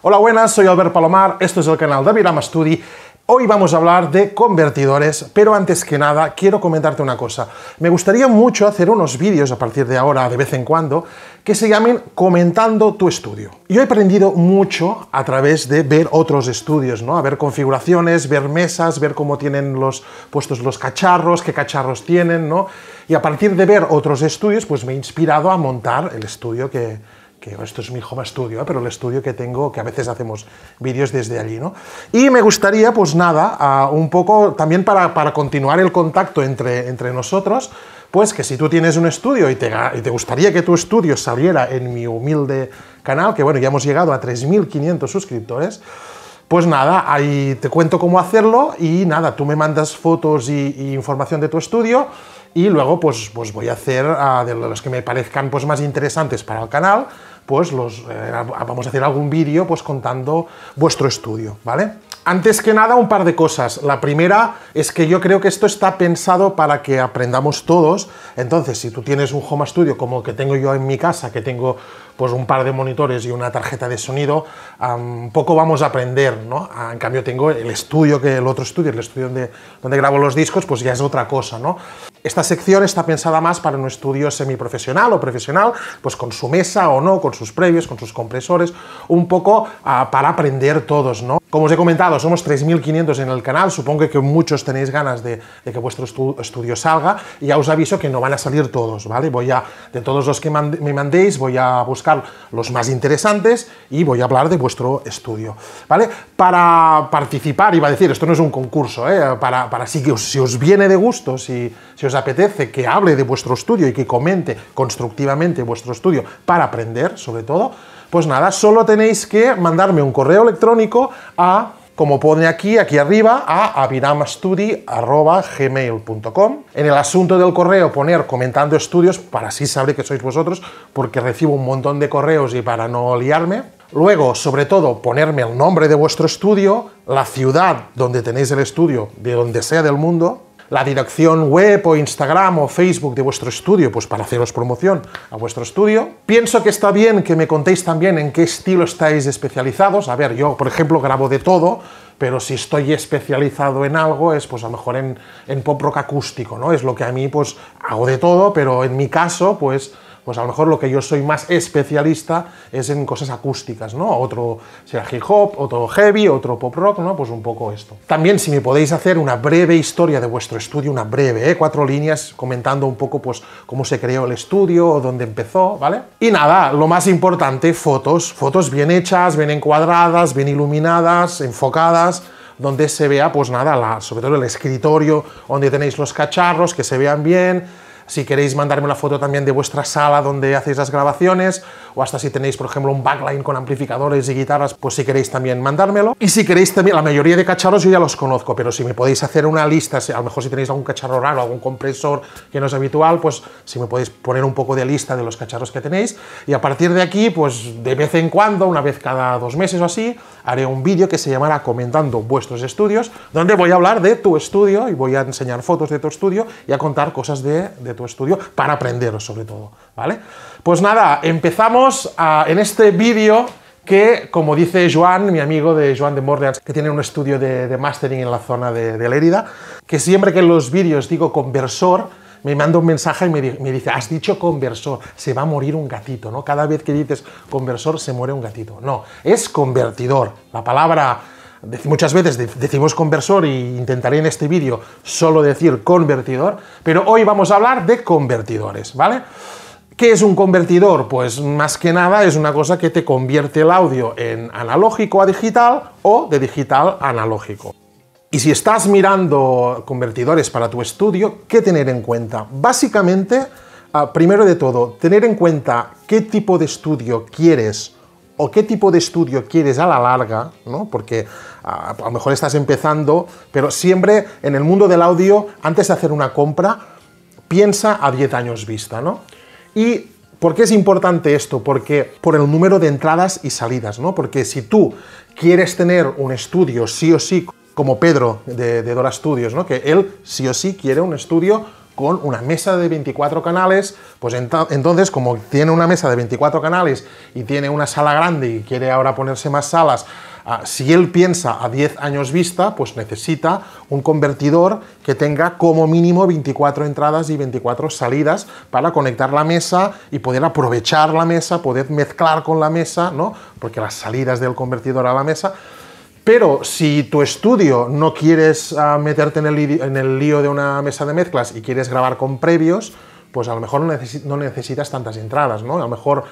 Hola, buenas, soy Albert Palomar, esto es el canal de Viram Study. Hoy vamos a hablar de convertidores, pero antes que nada quiero comentarte una cosa. Me gustaría mucho hacer unos vídeos a partir de ahora, de vez en cuando, que se llamen Comentando tu estudio. Yo he aprendido mucho a través de ver otros estudios, ¿no? A ver configuraciones, ver mesas, ver cómo tienen los puestos los cacharros, qué cacharros tienen, ¿no? Y a partir de ver otros estudios, pues me he inspirado a montar el estudio que, que esto es mi home studio, ¿eh? pero el estudio que tengo, que a veces hacemos vídeos desde allí, ¿no? Y me gustaría, pues nada, un poco también para, continuar el contacto entre, nosotros, pues que si tú tienes un estudio y te, gustaría que tu estudio saliera en mi humilde canal, que bueno, ya hemos llegado a 3.500 suscriptores, pues nada, ahí te cuento cómo hacerlo y nada, tú me mandas fotos e información de tu estudio, y luego pues, pues, voy a hacer ah, de los que me parezcan pues, más interesantes para el canal, pues los, eh, vamos a hacer algún vídeo pues, contando vuestro estudio, ¿vale? Antes que nada, un par de cosas. La primera es que yo creo que esto está pensado para que aprendamos todos. Entonces, si tú tienes un Home Studio como el que tengo yo en mi casa, que tengo pues un par de monitores y una tarjeta de sonido, un poco vamos a aprender, ¿no? Ah, en cambio tengo el estudio, que el otro estudio, el estudio donde, donde grabo los discos, pues ya es otra cosa, ¿no? Esta sección está pensada más para un estudio semiprofesional o profesional, pues con su mesa o no, con sus previos, con sus compresores, un poco ah, para aprender todos, ¿no? Como os he comentado, somos 3.500 en el canal, supongo que muchos tenéis ganas de, que vuestro estudio salga, y ya os aviso que no van a salir todos, ¿vale? Voy a, de todos los que me mandéis, voy a buscar los más interesantes y voy a hablar de vuestro estudio, ¿vale? Para participar, iba a decir, esto no es un concurso, ¿eh? Para, para si, os, si os viene de gusto, si os apetece que hable de vuestro estudio y que comente constructivamente vuestro estudio para aprender, sobre todo, pues nada, solo tenéis que mandarme un correo electrónico a como pone aquí, aquí arriba, a aviramastudi.gmail.com. En el asunto del correo poner comentando estudios, para así saber que sois vosotros, porque recibo un montón de correos y para no liarme. Luego, sobre todo, ponerme el nombre de vuestro estudio, la ciudad donde tenéis el estudio, de donde sea del mundo, la dirección web o Instagram o Facebook de vuestro estudio, pues para haceros promoción a vuestro estudio. Pienso que está bien que me contéis también en qué estilo estáis especializados. A ver, yo, por ejemplo, grabo de todo, pero si estoy especializado en algo es pues a lo mejor en, en pop rock acústico, ¿no? Es lo que a mí pues hago de todo, pero en mi caso pues pues a lo mejor lo que yo soy más especialista es en cosas acústicas, ¿no? Otro será hip hop, otro heavy, otro pop rock, ¿no? Pues un poco esto. También si me podéis hacer una breve historia de vuestro estudio, una breve, ¿eh? cuatro líneas comentando un poco pues cómo se creó el estudio, dónde empezó, ¿vale? Y nada, lo más importante, fotos, fotos bien hechas, bien encuadradas, bien iluminadas, enfocadas, donde se vea pues nada, la, sobre todo el escritorio donde tenéis los cacharros, que se vean bien, si queréis mandarme una foto también de vuestra sala donde hacéis las grabaciones o hasta si tenéis, por ejemplo, un backline con amplificadores y guitarras, pues si queréis también mandármelo. Y si queréis también, la mayoría de cacharros yo ya los conozco, pero si me podéis hacer una lista, a lo mejor si tenéis algún cacharro raro, algún compresor que no es habitual, pues si me podéis poner un poco de lista de los cacharros que tenéis. Y a partir de aquí, pues de vez en cuando, una vez cada dos meses o así, haré un vídeo que se llamará Comentando vuestros estudios, donde voy a hablar de tu estudio y voy a enseñar fotos de tu estudio y a contar cosas de, tu estudio para aprenderos sobre todo, ¿vale? Pues nada, empezamos ah, en este vídeo que, como dice Joan, mi amigo de Joan de Morleans, que tiene un estudio de, mastering en la zona de, Lérida, que siempre que en los vídeos digo conversor, me manda un mensaje y me, dice, has dicho conversor, se va a morir un gatito, ¿no? Cada vez que dices conversor se muere un gatito. No, es convertidor. La palabra, muchas veces decimos conversor y intentaré en este vídeo solo decir convertidor, pero hoy vamos a hablar de convertidores, ¿vale? ¿Qué es un convertidor? Pues más que nada es una cosa que te convierte el audio en analógico a digital o de digital a analógico. Y si estás mirando convertidores para tu estudio, ¿qué tener en cuenta? Básicamente, ah, primero de todo, tener en cuenta qué tipo de estudio quieres o qué tipo de estudio quieres a la larga, ¿no? porque ah, a, lo mejor estás empezando, pero siempre en el mundo del audio, antes de hacer una compra, piensa a 10 años vista. ¿no? Y ¿Por qué es importante esto? Porque por el número de entradas y salidas, ¿no? Porque si tú quieres tener un estudio sí o sí, como Pedro de, Dora Studios, ¿no? Que él sí o sí quiere un estudio con una mesa de 24 canales, pues entonces como tiene una mesa de 24 canales y tiene una sala grande y quiere ahora ponerse más salas Ah, si él piensa a 10 años vista, pues necesita un convertidor que tenga como mínimo 24 entradas y 24 salidas para conectar la mesa y poder aprovechar la mesa, poder mezclar con la mesa, ¿no? Porque las salidas del convertidor a la mesa. Pero si tu estudio no quieres ah, meterte en el lío de una mesa de mezclas y quieres grabar con previos, pues a lo mejor no, necesitas tantas entradas, ¿no? A lo mejor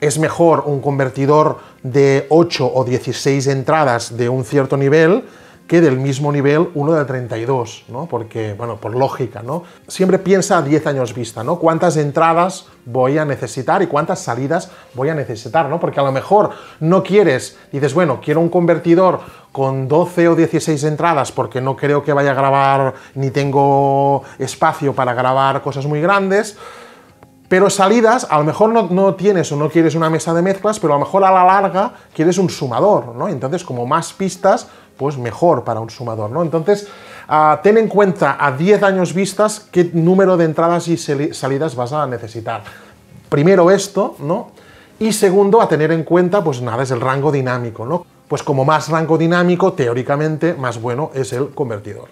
es mejor un convertidor de 8 o 16 entradas de un cierto nivel que del mismo nivel uno de 32, ¿no? Porque, bueno, por lógica, ¿no? Siempre piensa a 10 años vista, ¿no? ¿Cuántas entradas voy a necesitar y cuántas salidas voy a necesitar, ¿no? Porque a lo mejor no quieres, dices, bueno, quiero un convertidor con 12 o 16 entradas porque no creo que vaya a grabar ni tengo espacio para grabar cosas muy grandes. Pero salidas, a lo mejor no, no, tienes o no quieres una mesa de mezclas, pero a lo mejor a la larga quieres un sumador, ¿no? Entonces, como más pistas, pues mejor para un sumador, ¿no? Entonces, ah, ten en cuenta a 10 años vistas qué número de entradas y salidas vas a necesitar. Primero esto, ¿no? Y segundo, a tener en cuenta, pues nada, es el rango dinámico, ¿no? Pues como más rango dinámico, teóricamente, más bueno es el convertidor.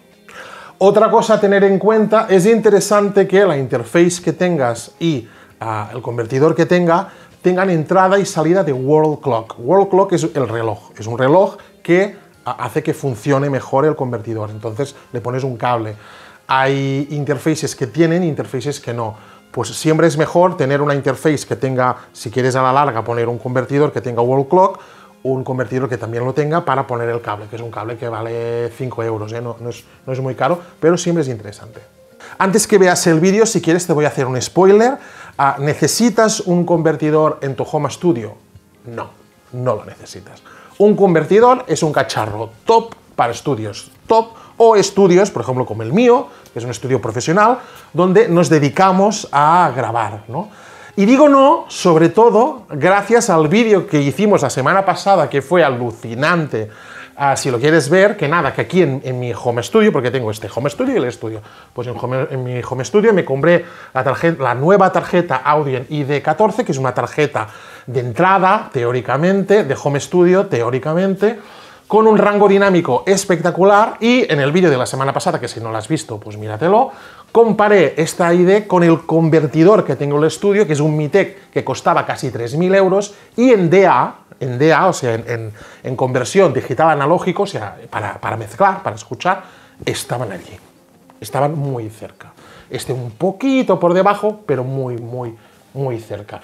Otra cosa a tener en cuenta, es interesante que la interface que tengas y ah, el convertidor que tenga tengan entrada y salida de World Clock. World Clock es el reloj, es un reloj que hace que funcione mejor el convertidor, entonces le pones un cable. Hay interfaces que tienen, interfaces que no. Pues siempre es mejor tener una interface que tenga, si quieres a la larga poner un convertidor que tenga wall clock, un convertidor que también lo tenga para poner el cable, que es un cable que vale 5 euros, ¿eh? no, es, no es muy caro, pero siempre es interesante. Antes que veas el vídeo, si quieres te voy a hacer un spoiler. Ah, ¿Necesitas un convertidor en tu Home Studio? No, no lo necesitas. Un convertidor es un cacharro top para estudios top o estudios, por ejemplo, como el mío, que es un estudio profesional, donde nos dedicamos a grabar, ¿no? Y digo no, sobre todo, gracias al vídeo que hicimos la semana pasada, que fue alucinante, Ah, si lo quieres ver, que nada, que aquí en, mi home studio, porque tengo este home studio y el estudio, pues en, mi home studio me compré la, la nueva tarjeta Audien ID14, que es una tarjeta de entrada, teóricamente, de home studio, teóricamente, con un rango dinámico espectacular y en el vídeo de la semana pasada, que si no lo has visto, pues míratelo, comparé esta ID con el convertidor que tengo en el estudio, que es un Mitec que costaba casi 3.000 euros y en DA, en o sea, en, conversión digital analógico, o sea, para, para mezclar, para escuchar, estaban allí, estaban muy cerca. Este un poquito por debajo, pero muy, muy, muy cerca.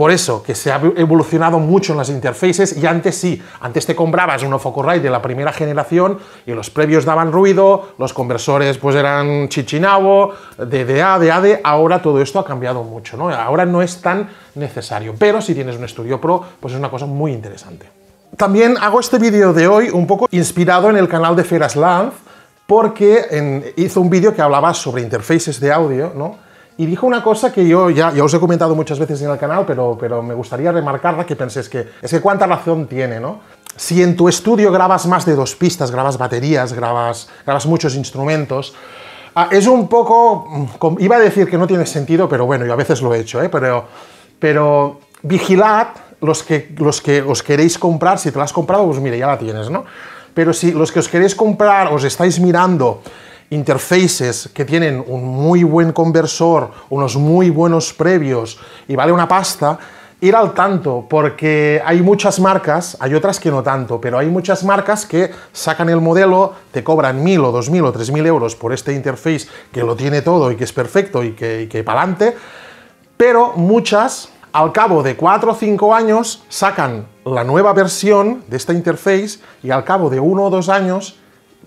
Por eso, que se ha evolucionado mucho en las interfaces y antes sí, antes te comprabas un Focusrite de la primera generación y los previos daban ruido, los conversores pues eran chichinabo, de DA, de AD, ahora todo esto ha cambiado mucho, ¿no? Ahora no es tan necesario, pero si tienes un estudio pro, pues es una cosa muy interesante. También hago este vídeo de hoy un poco inspirado en el canal de Feras Lanz, porque hizo un vídeo que hablaba sobre interfaces de audio, ¿no? y dijo una cosa que yo ya, os he comentado muchas veces en el canal, pero, pero me gustaría remarcarla, que penséis que es que cuánta razón tiene, ¿no? Si en tu estudio grabas más de dos pistas, grabas baterías, grabas, grabas muchos instrumentos, ah, es un poco, mm, iba a decir que no tiene sentido, pero bueno, yo a veces lo he hecho, ¿eh? pero, pero vigilad los que, los que os queréis comprar, si te la has comprado, pues mire, ya la tienes, ¿no? Pero si los que os queréis comprar os estáis mirando interfaces que tienen un muy buen conversor, unos muy buenos previos y vale una pasta, ir al tanto, porque hay muchas marcas, hay otras que no tanto, pero hay muchas marcas que sacan el modelo, te cobran 1.000 o dos mil o tres mil euros por este interface que lo tiene todo y que es perfecto y que, para adelante, pero muchas, al cabo de 4 o 5 años, sacan la nueva versión de esta interface y al cabo de uno o dos años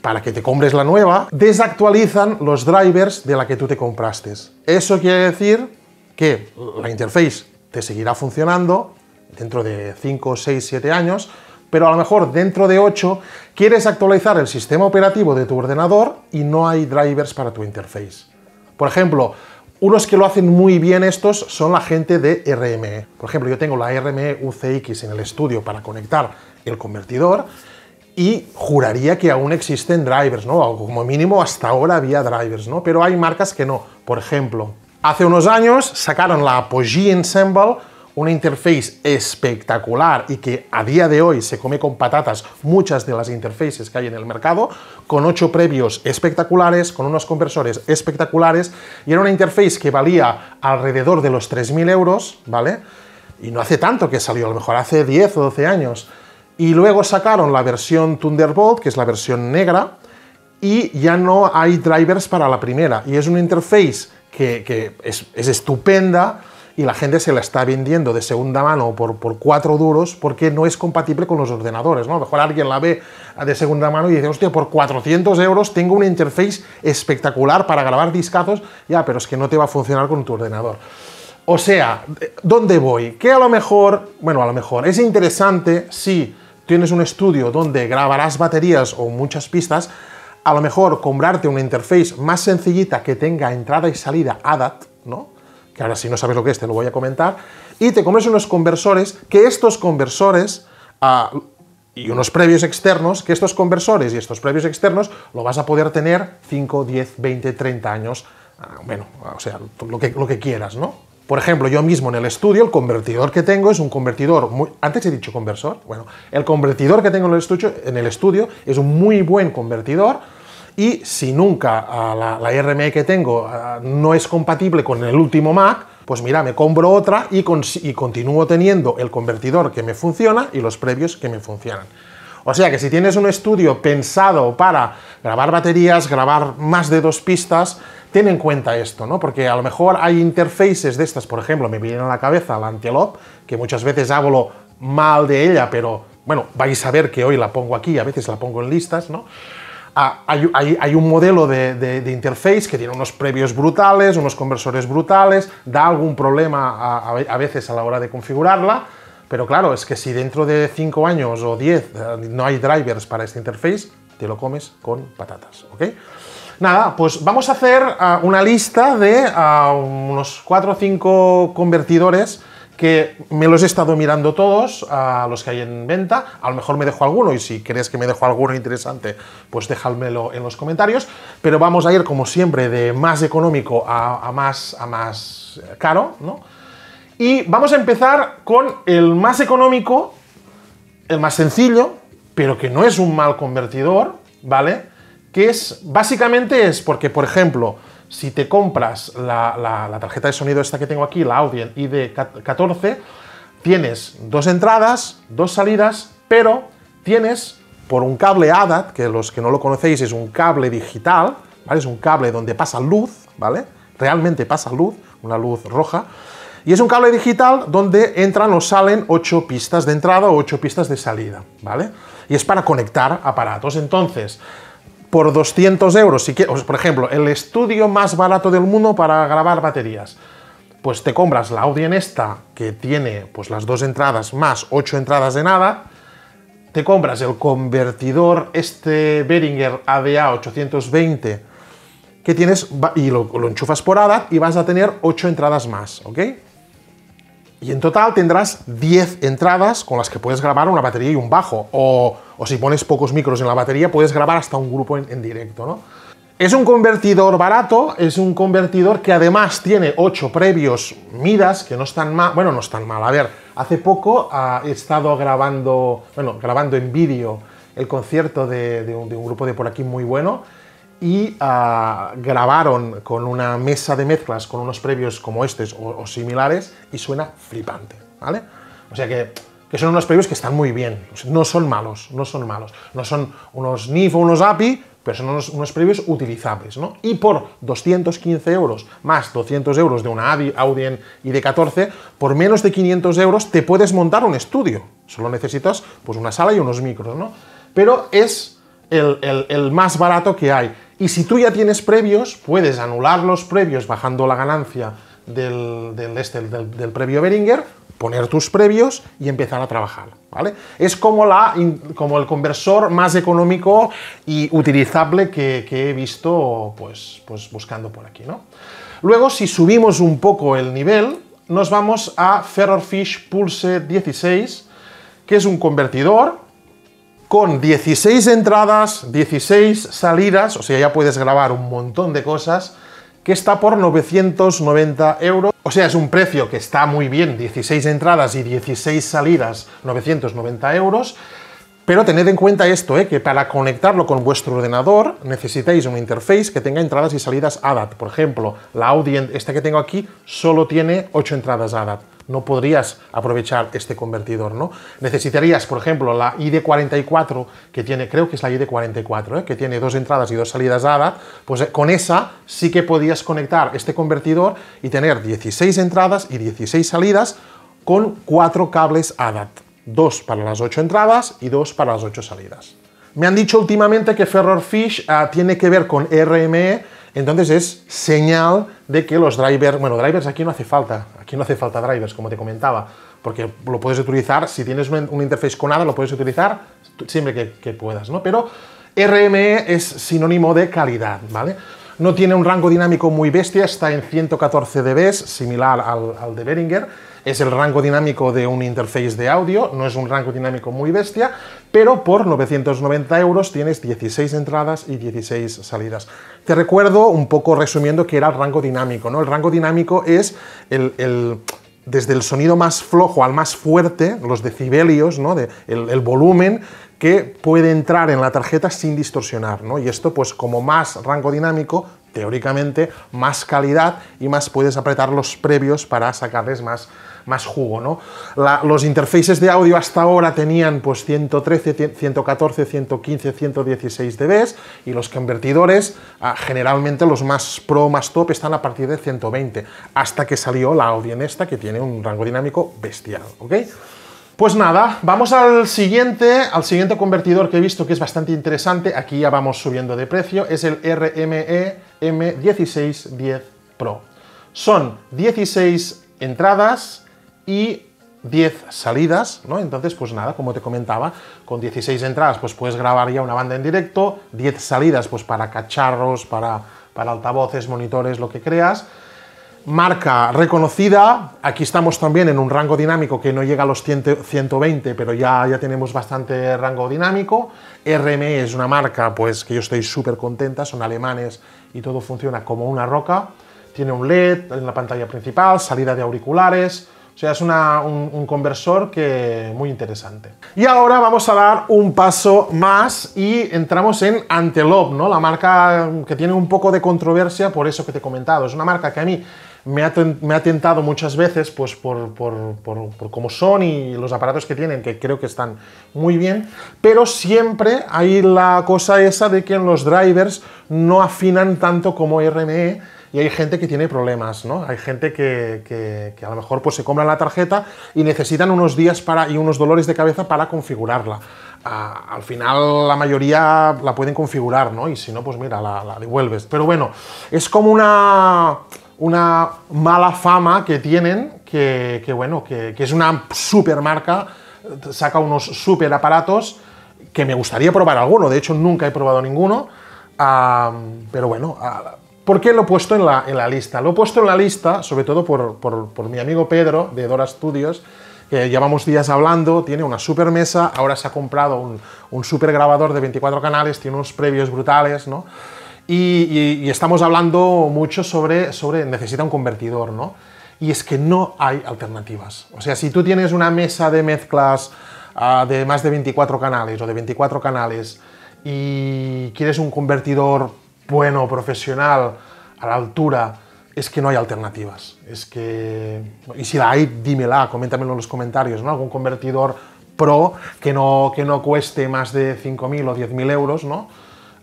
para que te compres la nueva, desactualizan los drivers de la que tú te compraste. Eso quiere decir que la interface te seguirá funcionando dentro de 5, 6, 7 años, pero a lo mejor dentro de 8 quieres actualizar el sistema operativo de tu ordenador y no hay drivers para tu interface. Por ejemplo, unos que lo hacen muy bien estos son la gente de RME. Por ejemplo, yo tengo la RME UCX en el estudio para conectar el convertidor y juraría que aún existen drivers, ¿no? como mínimo hasta ahora había drivers, ¿no? Pero hay marcas que no. Por ejemplo, hace unos años sacaron la Apogee Ensemble, una interface espectacular y que a día de hoy se come con patatas muchas de las interfaces que hay en el mercado, con ocho previos espectaculares, con unos conversores espectaculares, y era una interface que valía alrededor de los 3.000 euros, ¿vale? Y no hace tanto que salió, a lo mejor hace 10 o 12 años y luego sacaron la versión Thunderbolt, que es la versión negra, y ya no hay drivers para la primera. Y es una interface que, es, estupenda y la gente se la está vendiendo de segunda mano por, por cuatro duros porque no es compatible con los ordenadores. ¿no? A lo mejor alguien la ve de segunda mano y dice, hostia, por 400 euros tengo una interface espectacular para grabar discazos. Ya, pero es que no te va a funcionar con tu ordenador. O sea, ¿dónde voy? Que a lo mejor, bueno, a lo mejor es interesante si tienes un estudio donde grabarás baterías o muchas pistas, a lo mejor comprarte una interface más sencillita que tenga entrada y salida ADAT, ¿no? que ahora si no sabes lo que es te lo voy a comentar, y te compres unos conversores, que estos conversores ah, y unos previos externos, que estos conversores y estos previos externos lo vas a poder tener 5, 10, 20, 30 años, ah, bueno, o sea, lo que quieras, ¿no? Por ejemplo, yo mismo en el estudio, el convertidor que tengo es un convertidor Antes he dicho conversor. Bueno, el convertidor que tengo en el estudio, es un muy buen convertidor y si nunca ah, la, la, RME que tengo ah, no es compatible con el último Mac, pues mira, me compro otra y continúo teniendo el convertidor que me funciona y los previos que me funcionan. O sea que si tienes un estudio pensado para grabar baterías, grabar más de dos pistas, ten en cuenta esto, ¿no? Porque a lo mejor hay interfaces de estas, por ejemplo, me viene a la cabeza la Antelope, que muchas veces hago lo mal de ella, pero bueno, vais a ver que hoy la pongo aquí, a veces la pongo en listas, ¿no? Ah, hay, un modelo de, interface que tiene unos previos brutales, unos conversores brutales, da algún problema a, veces a la hora de configurarla, pero claro, es que si dentro de 5 años o 10 eh, no hay drivers para esta interface, te lo comes con patatas, ¿ok? Nada, pues vamos a hacer ah, una lista de ah, unos 4 o 5 convertidores que me los he estado mirando todos, a ah, los que hay en venta. A lo mejor me dejo alguno y si crees que me dejo alguno interesante, pues déjamelo en los comentarios. Pero vamos a ir, como siempre, de más económico a, más, a más caro, ¿no? Y vamos a empezar con el más económico, el más sencillo, pero que no es un mal convertidor, ¿vale? que es, básicamente es porque, por ejemplo, si te compras la, tarjeta de sonido esta que tengo aquí, la Audien ID14, tienes dos entradas, dos salidas, pero tienes por un cable ADAT, que los que no lo conocéis es un cable digital, ¿vale? Es un cable donde pasa luz, ¿vale? Realmente pasa luz, una luz roja. Y es un cable digital donde entran o salen ocho pistas de entrada o ocho pistas de salida, ¿vale? Y es para conectar aparatos. Entonces, por 200 euros. Si por ejemplo, el estudio más barato del mundo para grabar baterías. Pues te compras la Audi en esta, que tiene pues las dos entradas más ocho entradas de nada. Te compras el convertidor este Behringer ADA 820 que tienes y lo, enchufas por ADAT y vas a tener ocho entradas más, ¿ok? Y en total tendrás 10 entradas con las que puedes grabar una batería y un bajo, o o si pones pocos micros en la batería, puedes grabar hasta un grupo en, directo, ¿no? Es un convertidor barato, es un convertidor que además tiene 8 previos midas, que no están mal, bueno, no están mal, a ver, hace poco ah, he estado grabando, bueno, grabando en vídeo el concierto de, un, grupo de por aquí muy bueno y ah, grabaron con una mesa de mezclas, con unos previos como estos o, o similares y suena flipante, ¿vale? O sea que que son unos previos que están muy bien, no son malos, no son malos, no son unos NIF o unos API, pero son unos, previos utilizables, Y por 215 euros más 200 euros de una Audien de 14 por menos de 500 euros te puedes montar un estudio, solo necesitas pues una sala y unos micros, ¿no? Pero es el, más barato que hay. Y si tú ya tienes previos, puedes anular los previos bajando la ganancia del, del, este, del, del previo beringer poner tus previos y empezar a trabajar. ¿vale? Es como, la, como el conversor más económico y utilizable que, he visto pues, pues buscando por aquí. ¿no? Luego, si subimos un poco el nivel, nos vamos a Ferrorfish Pulse 16, que es un convertidor con 16 entradas, 16 salidas, o sea, ya puedes grabar un montón de cosas, que está por 990 euros. O sea, es un precio que está muy bien, 16 entradas y 16 salidas, 990 euros. Pero tened en cuenta esto, ¿eh? que para conectarlo con vuestro ordenador necesitáis una interface que tenga entradas y salidas ADAT. Por ejemplo, la Audient, esta que tengo aquí, solo tiene 8 entradas ADAT no podrías aprovechar este convertidor, ¿no? Necesitarías, por ejemplo, la ID44 que tiene, creo que es la ID44, ¿eh? que tiene dos entradas y dos salidas ADAT, pues eh, con esa sí que podías conectar este convertidor y tener 16 entradas y 16 salidas con cuatro cables ADAT, dos para las ocho entradas y dos para las ocho salidas. Me han dicho últimamente que Ferrorfish Fish ah, tiene que ver con RME, entonces es señal de que los drivers, bueno, drivers aquí no hace falta, aquí no hace falta drivers, como te comentaba, porque lo puedes utilizar, si tienes un interfaz interface con nada, lo puedes utilizar siempre que, que puedas, ¿no? Pero RME es sinónimo de calidad, ¿vale? No tiene un rango dinámico muy bestia, está en 114 dB, similar al, de Behringer. Es el rango dinámico de un interface de audio, no es un rango dinámico muy bestia, pero por 990 euros tienes 16 entradas y 16 salidas. Te recuerdo, un poco resumiendo, que era el rango dinámico. ¿no? El rango dinámico es el, desde el sonido más flojo al más fuerte, los decibelios, ¿no? el volumen que puede entrar en la tarjeta sin distorsionar, ¿no? Y esto, pues como más rango dinámico, teóricamente, más calidad y más puedes apretar los previos para sacarles más, más jugo, ¿no? los interfaces de audio hasta ahora tenían pues 113, 114, 115, 116 dBs y los convertidores, ah, generalmente los más pro, más top, están a partir de 120, hasta que salió la en esta que tiene un rango dinámico bestial, pues nada, vamos al siguiente, al siguiente convertidor que he visto que es bastante interesante. Aquí ya vamos subiendo de precio. Es el RME M1610 Pro. Son 16 entradas y 10 salidas, ¿no? Entonces, pues nada, como te comentaba, con 16 entradas pues puedes grabar ya una banda en directo, 10 salidas pues para cacharros, para altavoces, monitores, lo que creas marca reconocida. Aquí estamos también en un rango dinámico que no llega a los 120, pero ya, ya tenemos bastante rango dinámico. RME es una marca pues, que yo estoy súper contenta, son alemanes y todo funciona como una roca. Tiene un LED en la pantalla principal, salida de auriculares, o sea, es un, conversor que muy interesante. Y ahora vamos a dar un paso más y entramos en Antelope, ¿no? La marca que tiene un poco de controversia por eso que te he comentado. Es una marca que a mí me ha, me tentado muchas veces pues, por, por, cómo son y los aparatos que tienen, que creo que están muy bien, pero siempre hay la cosa esa de que los drivers no afinan tanto como RME y hay gente que tiene problemas, ¿no? Hay gente que, a lo mejor pues, se compra la tarjeta y necesitan unos días para, y unos dolores de cabeza para configurarla. al final la mayoría la pueden configurar, ¿no? Y si no, pues mira, la, la devuelves. Pero bueno, es como una una mala fama que tienen, que, bueno, que, es una super marca, saca unos super aparatos que me gustaría probar alguno, de hecho nunca he probado ninguno, ah, pero bueno, ah, ¿por qué lo he puesto en la, lista? Lo he puesto en la lista, sobre todo por, mi amigo Pedro de Dora Studios, que llevamos días hablando, tiene una super mesa, ahora se ha comprado un, un super grabador de 24 canales, tiene unos previos brutales, ¿no? Y, estamos hablando mucho sobre, necesita un convertidor, ¿no? Y es que no hay alternativas. O sea, si tú tienes una mesa de mezclas ah, de más de 24 canales o de 24 canales y quieres un convertidor bueno, profesional, a la altura, es que no hay alternativas. Es que... Y si la hay, dímela, coméntamelo en los comentarios, ¿no? Algún convertidor pro que no, que no cueste más de 5.000 o 10.000 euros, ¿no?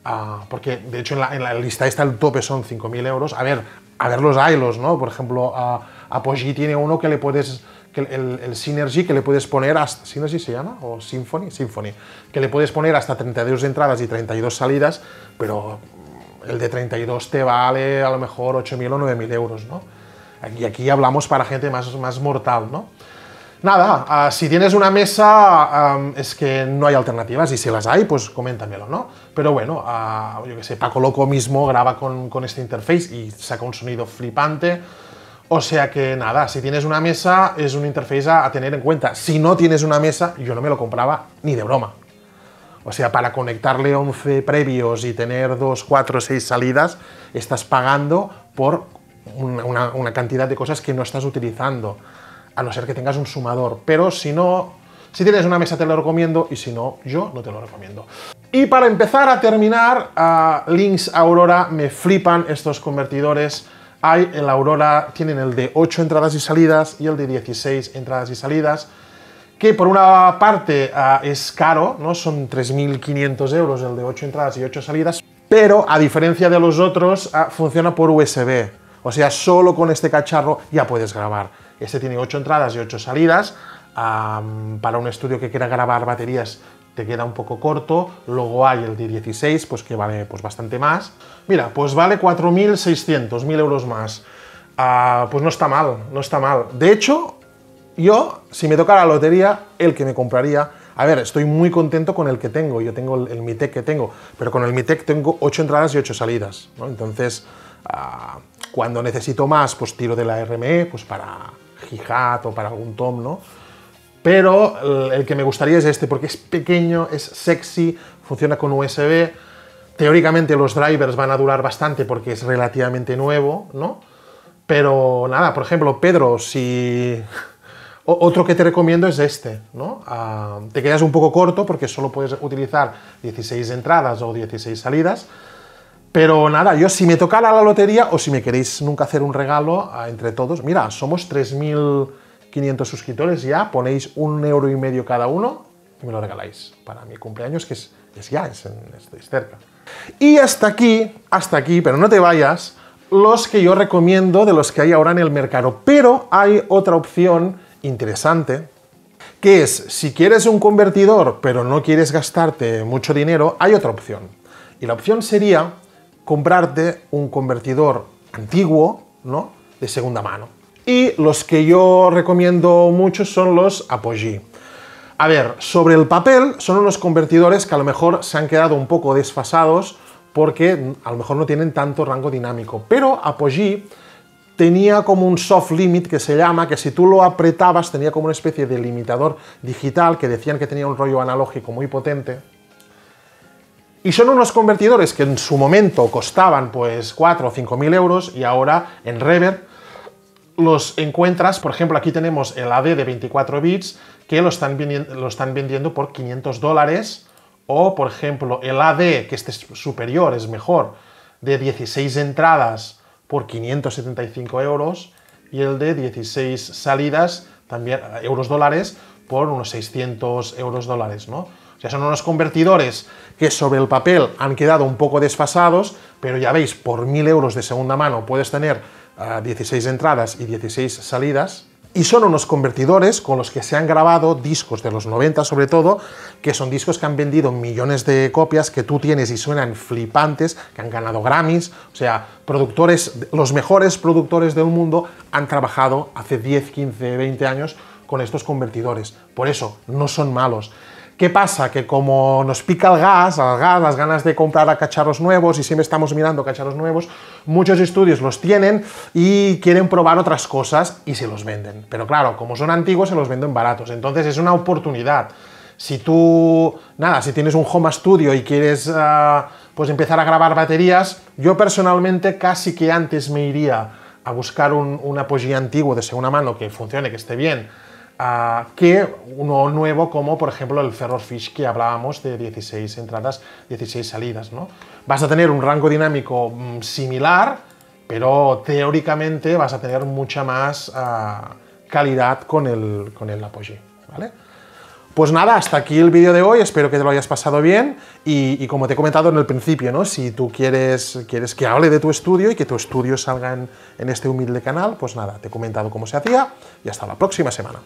Ah, porque de hecho en la, lista está el tope son 5.000 euros. A ver, a ver los ailos, ¿no? Por ejemplo, a Apogee tiene uno que le puedes, que el, Synergy, que le puedes poner hasta, ¿Synergy se llama? ¿O Symphony? Symphony. Que le puedes poner hasta 32 entradas y 32 salidas, pero el de 32 te vale a lo mejor 8.000 o 9.000 euros, ¿no? Y aquí hablamos para gente más, más mortal, ¿no? Nada, eh, si tienes una mesa, es eh, que no hay alternativas y si las hay, pues coméntamelo, ¿no? Pero bueno, yo eh, que sé, Paco Loco mismo graba con, con este interface y saca un sonido flipante. O sea que nada, si tienes una mesa, es un interface a, tener en cuenta. Si no tienes una mesa, yo no me lo compraba ni de broma. O sea, para conectarle 11 previos y tener 2, 4, 6 salidas, estás pagando por una cantidad de cosas que no estás utilizando a no ser que tengas un sumador. Pero si no, si tienes una mesa te lo recomiendo y si no, yo no te lo recomiendo. Y para empezar a terminar, Links Aurora, me flipan estos convertidores. Hay el Aurora, tienen el de 8 entradas y salidas y el de 16 entradas y salidas, que por una parte ah, es caro, ¿no? son 3.500 euros el de 8 entradas y 8 salidas, pero a diferencia de los otros, ah, funciona por USB. O sea, solo con este cacharro ya puedes grabar. Este tiene 8 entradas y 8 salidas. para un estudio que quiera grabar baterías te queda un poco corto. Luego hay el de 16, pues que vale pues bastante más. Mira, pues vale 4.600, 1.000 euros más. Ah, pues no está mal, no está mal. De hecho, yo, si me toca la lotería, el que me compraría... A ver, estoy muy contento con el que tengo. Yo tengo el, Mitec que tengo, pero con el Mitec tengo 8 entradas y 8 salidas. Entonces, ah, cuando necesito más, pues tiro de la RME pues para, hi o para algún tom, ¿no? Pero el que me gustaría es este, porque es pequeño, es sexy, funciona con USB. Teóricamente los drivers van a durar bastante porque es relativamente nuevo, ¿no? Pero nada, por ejemplo, Pedro, si... otro que te recomiendo es este, ¿no? Ah, te quedas un poco corto porque solo puedes utilizar 16 entradas o 16 salidas, pero nada, yo si me tocara la lotería o si me queréis nunca hacer un regalo entre todos, mira, somos 3.500 suscriptores ya, ponéis un euro y medio cada uno y me lo regaláis para mi cumpleaños, que es, ya, es, cerca. Y hasta aquí, hasta aquí, pero no te vayas, los que yo recomiendo de los que hay ahora en el mercado. Pero hay otra opción interesante, que es, si quieres un convertidor, pero no quieres gastarte mucho dinero, hay otra opción. Y la opción sería comprarte un convertidor antiguo, ¿no? De segunda mano. Y los que yo recomiendo mucho son los Apogee. A ver, sobre el papel son unos convertidores que a lo mejor se han quedado un poco desfasados porque a lo mejor no tienen tanto rango dinámico, pero Apogee tenía como un soft limit que se llama, que si tú lo apretabas tenía como una especie de limitador digital que decían que tenía un rollo analógico muy potente y son unos convertidores que en su momento costaban pues 4 o 5 mil euros y ahora en Reverb los encuentras, por ejemplo aquí tenemos el AD de 24 bits que lo están, vendiendo por 500 dólares o por ejemplo el AD, que este es superior, es mejor, de 16 entradas por 575 euros y el de 16 salidas, también eh, euros dólares, por unos 600 euros dólares, ¿no? O son unos convertidores que sobre el papel han quedado un poco desfasados, pero ya veis, por 1000 euros de segunda mano puedes tener 16 ah, entradas y 16 salidas. Y son unos convertidores con los que se han grabado discos de los 90 sobre todo, que son discos que han vendido millones de copias, que tú tienes y suenan flipantes, que han ganado Grammys, o sea, productores, los mejores productores del mundo han trabajado hace 10, 15, 20 años con estos convertidores. Por eso, no son malos. ¿Qué pasa? Que como nos pica el gas, las ganas de comprar a cacharros nuevos y siempre estamos mirando cacharros nuevos, muchos estudios los tienen y quieren probar otras cosas y se los venden. Pero claro, como son antiguos, se los venden baratos. Entonces es una oportunidad. Si tú, nada, si tienes un home studio y quieres ah, pues empezar a grabar baterías, yo personalmente casi que antes me iría a buscar un, un antiguo de segunda mano que funcione, que esté bien, que uno nuevo como por ejemplo el Ferrorfish que hablábamos de 16 entradas, 16 salidas. ¿no? Vas a tener un rango dinámico mm, similar, pero teóricamente vas a tener mucha más ah, calidad con el, con el Apogee. ¿vale? Pues nada, hasta aquí el vídeo de hoy, espero que te lo hayas pasado bien y, como te he comentado en el principio, ¿no? si tú quieres, quieres que hable de tu estudio y que tu estudio salga en, en este humilde canal, pues nada, te he comentado cómo se hacía y hasta la próxima semana.